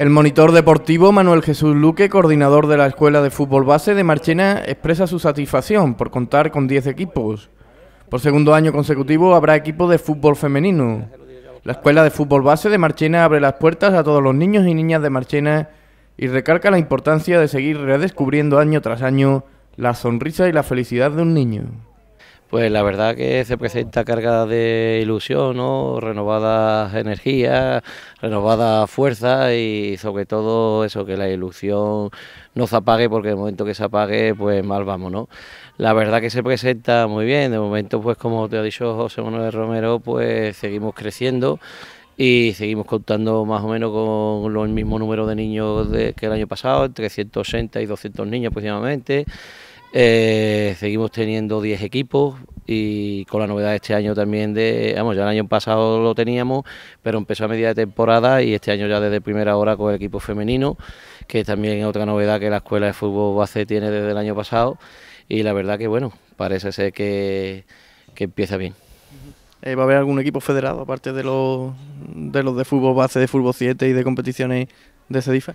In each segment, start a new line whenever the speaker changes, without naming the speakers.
El monitor deportivo Manuel Jesús Luque, coordinador de la Escuela de Fútbol Base de Marchena, expresa su satisfacción por contar con 10 equipos. Por segundo año consecutivo habrá equipo de fútbol femenino. La Escuela de Fútbol Base de Marchena abre las puertas a todos los niños y niñas de Marchena y recarga la importancia de seguir redescubriendo año tras año la sonrisa y la felicidad de un niño
pues la verdad que se presenta cargada de ilusión, ¿no? renovadas energías, renovadas fuerzas y sobre todo eso, que la ilusión no se apague porque el momento que se apague pues mal vamos, ¿no? La verdad que se presenta muy bien, de momento pues como te ha dicho José Manuel Romero pues seguimos creciendo y seguimos contando más o menos con el mismo número de niños de, que el año pasado, entre 180 y 200 niños aproximadamente. Eh, seguimos teniendo 10 equipos y con la novedad de este año también de, vamos, ya el año pasado lo teníamos, pero empezó a media de temporada y este año ya desde primera hora con el equipo femenino, que también es otra novedad que la escuela de fútbol base tiene desde el año pasado y la verdad que bueno, parece ser que, que empieza bien.
Eh, ¿Va a haber algún equipo federado aparte de los de los de fútbol base, de fútbol 7 y de competiciones de e?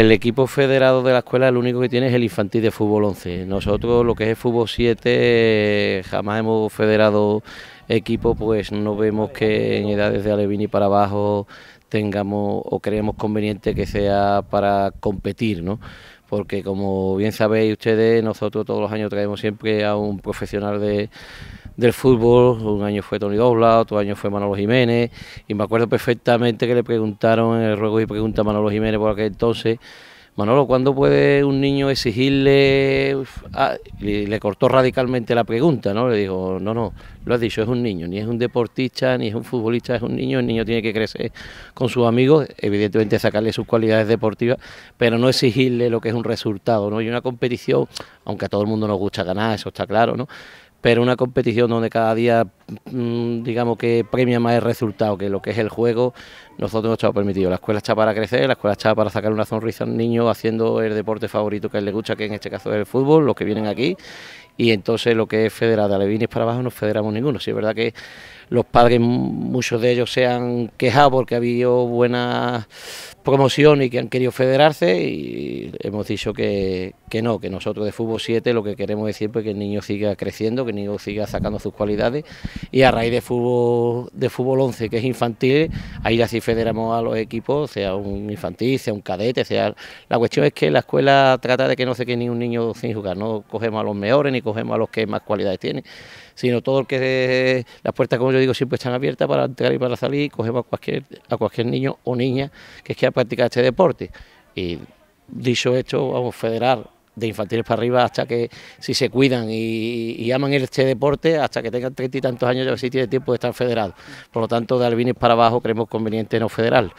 El equipo federado de la escuela, lo único que tiene es el infantil de fútbol 11. Nosotros, lo que es el fútbol 7, jamás hemos federado equipo, pues no vemos que en edades de Alevín y para abajo tengamos o creemos conveniente que sea para competir, ¿no? Porque como bien sabéis ustedes, nosotros todos los años traemos siempre a un profesional de del fútbol, un año fue Tony Dobla, otro año fue Manolo Jiménez, y me acuerdo perfectamente que le preguntaron en el ruego y pregunta a Manolo Jiménez por aquel entonces, Manolo, ¿cuándo puede un niño exigirle? Ah, le, le, cortó radicalmente la pregunta, ¿no? Le dijo, no, no, lo has dicho, es un niño, ni es un deportista, ni es un futbolista, es un niño, el niño tiene que crecer con sus amigos, evidentemente sacarle sus cualidades deportivas, pero no exigirle lo que es un resultado, ¿no? Y una competición, aunque a todo el mundo nos gusta ganar, eso está claro, ¿no? pero una competición donde cada día, mm, digamos que premia más el resultado que lo que es el juego, nosotros no estamos permitidos. La escuela está para crecer, la escuela está para sacar una sonrisa al niño haciendo el deporte favorito que él le gusta, que en este caso es el fútbol, los que vienen aquí y entonces lo que es federada Levinis para abajo no federamos ninguno. Si sí, es verdad que los padres, muchos de ellos se han quejado porque ha habido buenas promoción y que han querido federarse y hemos dicho que, no, que nosotros de Fútbol 7 lo que queremos es pues, siempre que el niño siga creciendo, que el niño siga sacando sus cualidades y a raíz de Fútbol de fútbol 11 que es infantil, ahí así federamos a los equipos, sea un infantil, sea un cadete, sea... La cuestión es que la escuela trata de que no se quede ni un niño sin jugar, no cogemos a los mejores ni cogemos a los que más cualidades tienen, sino todo el que... Las puertas, como yo digo, siempre están abiertas para entrar y para salir, cogemos a cualquier, a cualquier niño o niña que es que practicar este deporte. Y dicho esto, vamos a federar de infantiles para arriba hasta que si se cuidan y, aman este deporte, hasta que tengan treinta y tantos años ya si tiene tiempo
de estar federado Por lo tanto, de albines para abajo creemos conveniente no federal.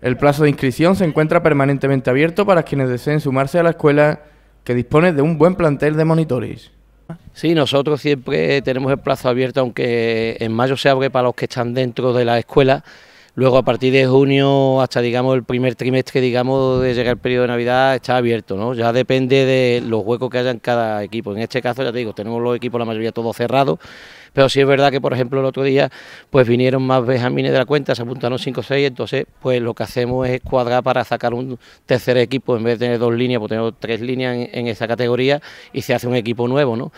El plazo de inscripción se encuentra permanentemente abierto para quienes deseen sumarse a la escuela que dispone de un buen plantel de monitores.
Sí, nosotros siempre tenemos el plazo abierto, aunque en mayo se abre para los que están dentro de la escuela Luego a partir de junio hasta digamos el primer trimestre digamos de llegar el periodo de Navidad está abierto, ¿no? Ya depende de los huecos que haya en cada equipo. En este caso ya te digo, tenemos los equipos la mayoría todos cerrados, pero sí es verdad que por ejemplo el otro día pues vinieron más mines de la cuenta, se apuntaron 5 o 6, entonces pues lo que hacemos es cuadrar para sacar un tercer equipo en vez de tener dos líneas, pues tenemos tres líneas en, en esa categoría y se hace un equipo nuevo, ¿no?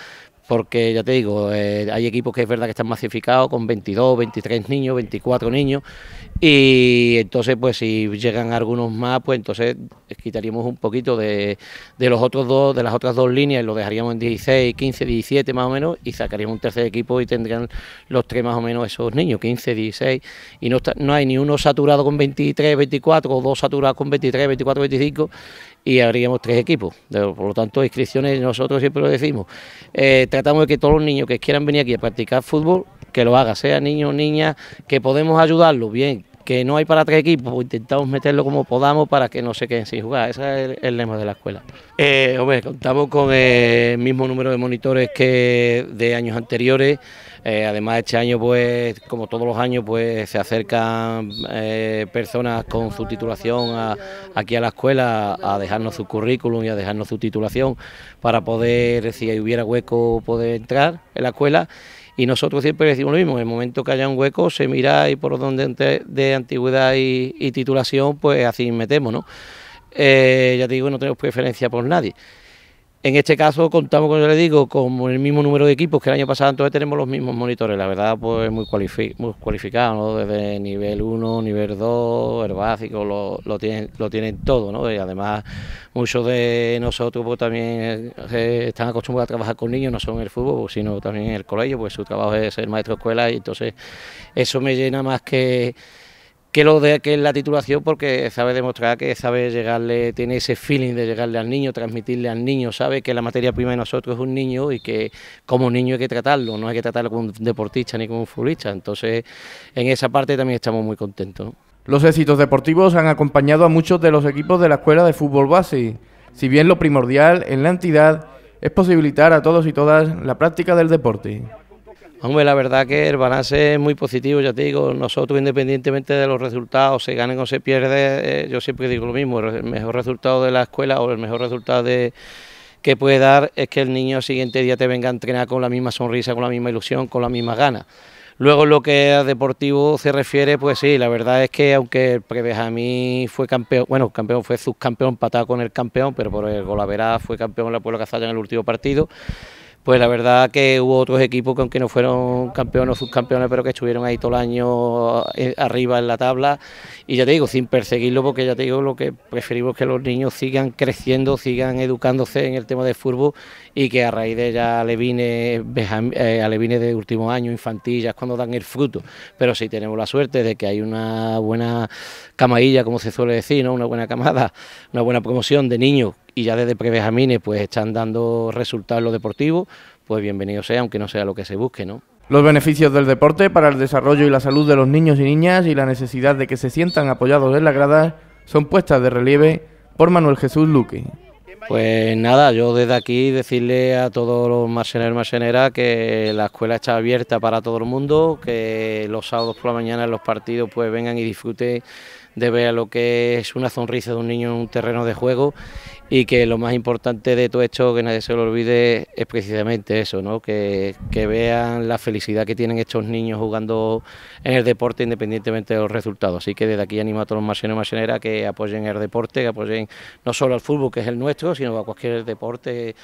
porque ya te digo, eh, hay equipos que es verdad que están masificados con 22, 23 niños, 24 niños, y entonces pues si llegan algunos más, pues entonces quitaríamos un poquito de, de los otros dos, de las otras dos líneas, y lo dejaríamos en 16, 15, 17 más o menos, y sacaríamos un tercer equipo y tendrían los tres más o menos esos niños, 15, 16, y no, no hay ni uno saturado con 23, 24, o dos saturados con 23, 24, 25, y habríamos tres equipos. Por lo tanto, inscripciones, nosotros siempre lo decimos, eh, tratamos de que todos los niños que quieran venir aquí a practicar fútbol, que lo haga, sea niño o niña, que podemos ayudarlos bien, que no hay para tres equipos, intentamos meterlo como podamos para que no se queden sin jugar. Ese es el, lema de la escuela. Eh, hombre, contamos con el mismo número de monitores que de años anteriores. Eh, además, este año, pues, como todos los años, pues se acercan eh, personas con su titulación aquí a la escuela a dejarnos su currículum y a dejarnos su titulación para poder, si hubiera hueco, poder entrar en la escuela y nosotros siempre decimos lo mismo, en el momento que haya un hueco se mira y por donde de antigüedad y, titulación, pues así metemos, ¿no? Eh, ya te digo, no tenemos preferencia por nadie. En este caso contamos, como yo le digo, con el mismo número de equipos que el año pasado, entonces tenemos los mismos monitores, la verdad pues muy, muy cualificados, desde nivel 1, nivel 2, el básico, lo, tienen, todo, ¿no? y además muchos de nosotros pues, también eh, eh, están acostumbrados a trabajar con niños, no solo en el fútbol, pues, sino también en el colegio, pues su trabajo es ser maestro de escuela y entonces eso me llena más que que lo de que es la titulación porque sabe demostrar que sabe llegarle, tiene ese feeling de llegarle al niño, transmitirle al niño, sabe que la materia prima de nosotros es un niño y que como niño hay que tratarlo, no hay que tratarlo como un deportista ni como un futbolista. Entonces, en esa parte también estamos muy contentos.
Los éxitos deportivos han acompañado a muchos de los equipos de la Escuela de Fútbol Base, si bien lo primordial en la entidad es posibilitar a todos y todas la práctica del deporte.
Hombre, la verdad que el balance es muy positivo, ya te digo, nosotros independientemente de los resultados, se ganen o se pierden, eh, yo siempre digo lo mismo, el mejor resultado de la escuela o el mejor resultado que puede dar es que el niño al siguiente día te venga a entrenar con la misma sonrisa, con la misma ilusión, con la misma gana. Luego lo que a deportivo se refiere, pues sí, la verdad es que aunque el mí fue campeón, bueno, campeón fue subcampeón patada con el campeón, pero por el Golavera fue campeón en la Puebla Cazalla en el último partido pues la verdad que hubo otros equipos que aunque no fueron campeones o subcampeones, pero que estuvieron ahí todo el año eh, arriba en la tabla y ya te digo, sin perseguirlo, porque ya te digo, lo que preferimos es que los niños sigan creciendo, sigan educándose en el tema de fútbol y que a raíz de ya alevine, eh, alevine de último año, infantil, ya es cuando dan el fruto, pero sí tenemos la suerte de que hay una buena camadilla, como se suele decir, ¿no? una buena camada, una buena promoción de niños y ya desde prebenjamines pues están dando resultados en lo deportivo, pues bienvenido sea, aunque no sea lo que se busque, ¿no?
Los beneficios del deporte para el desarrollo y la salud de los niños y niñas y la necesidad de que se sientan apoyados en la grada son puestas de relieve por Manuel Jesús Luque.
Pues nada, yo desde aquí decirle a todos los marceneros y marceneras que la escuela está abierta para todo el mundo, que los sábados por la mañana en los partidos pues vengan y disfruten de ver lo que es una sonrisa de un niño en un terreno de juego y que lo más importante de todo esto, que nadie se lo olvide, es precisamente eso, ¿no? que, vean la felicidad que tienen estos niños jugando en el deporte independientemente de los resultados. Así que desde aquí animo a todos los marcianos y marcianeras que apoyen el deporte, que apoyen no solo al fútbol, que es el nuestro, sino a cualquier deporte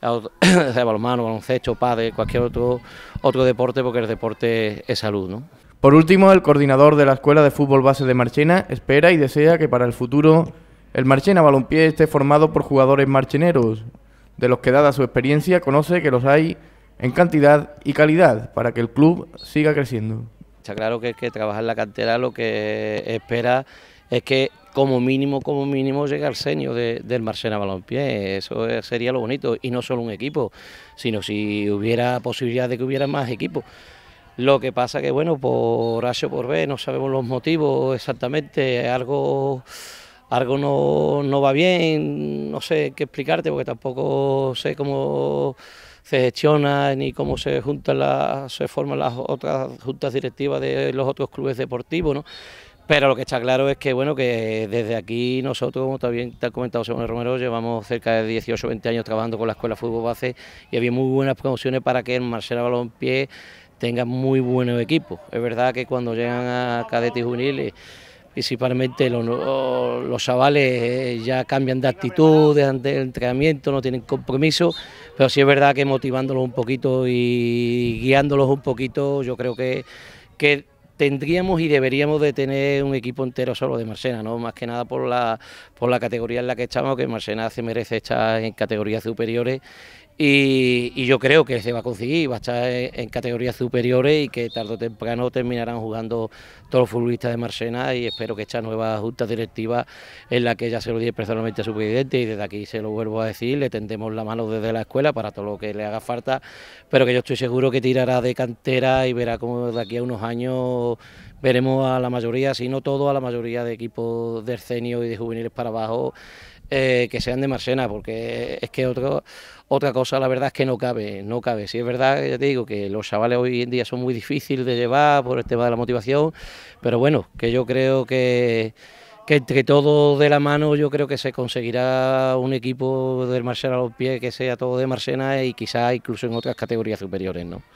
...a balonmano, baloncesto, padre, cualquier otro, otro deporte, porque el deporte es salud. ¿no?
Por último, el coordinador de la Escuela de Fútbol Base de Marchena espera y desea que para el futuro el Marchena Balompié esté formado por jugadores marcheneros, de los que dada su experiencia conoce que los hay en cantidad y calidad para que el club siga creciendo.
Está claro que, que trabajar la cantera lo que espera es que como mínimo, como mínimo llegue al seño del Marchena Balompié, eso sería lo bonito, y no solo un equipo, sino si hubiera posibilidad de que hubiera más equipos. Lo que pasa que bueno, por H o por B, no sabemos los motivos exactamente, algo algo no, va bien, no sé qué explicarte porque tampoco sé cómo se gestiona ni cómo se juntan las, se forman las otras juntas directivas de los otros clubes deportivos, ¿no? Pero lo que está claro es que bueno que desde aquí nosotros, como también te ha comentado Simón Romero, llevamos cerca de 18 o 20 años trabajando con la Escuela Fútbol Base y había muy buenas promociones para que en Marcela Balompié tenga muy buenos equipos. Es verdad que cuando llegan a cadetes juveniles principalmente los, chavales eh, ya cambian de actitud, de, entrenamiento, no tienen compromiso, pero sí es verdad que motivándolos un poquito y guiándolos un poquito, yo creo que, que tendríamos y deberíamos de tener un equipo entero solo de Marcena, ¿no? Más que nada por la, por la categoría en la que estamos, que Marcena se merece estar en categorías superiores y, yo creo que se va a conseguir, va a estar en, categorías superiores y que tarde o temprano terminarán jugando todos los futbolistas de Marsena y espero que esta nueva junta directiva en la que ya se lo dije personalmente a su presidente y desde aquí se lo vuelvo a decir, le tendemos la mano desde la escuela para todo lo que le haga falta, pero que yo estoy seguro que tirará de cantera y verá cómo de aquí a unos años veremos a la mayoría, si no todo, a la mayoría de equipos de escenio y de juveniles para abajo eh, que sean de Marsena, porque es que otra cosa la verdad es que no cabe, no cabe. Si es verdad, ya te digo que los chavales hoy en día son muy difíciles de llevar por el tema de la motivación, pero bueno, que yo creo que entre todo de la mano yo creo que se conseguirá un equipo del Marsena a los pies que sea todo de Marsena y quizás incluso en otras categorías superiores, ¿no?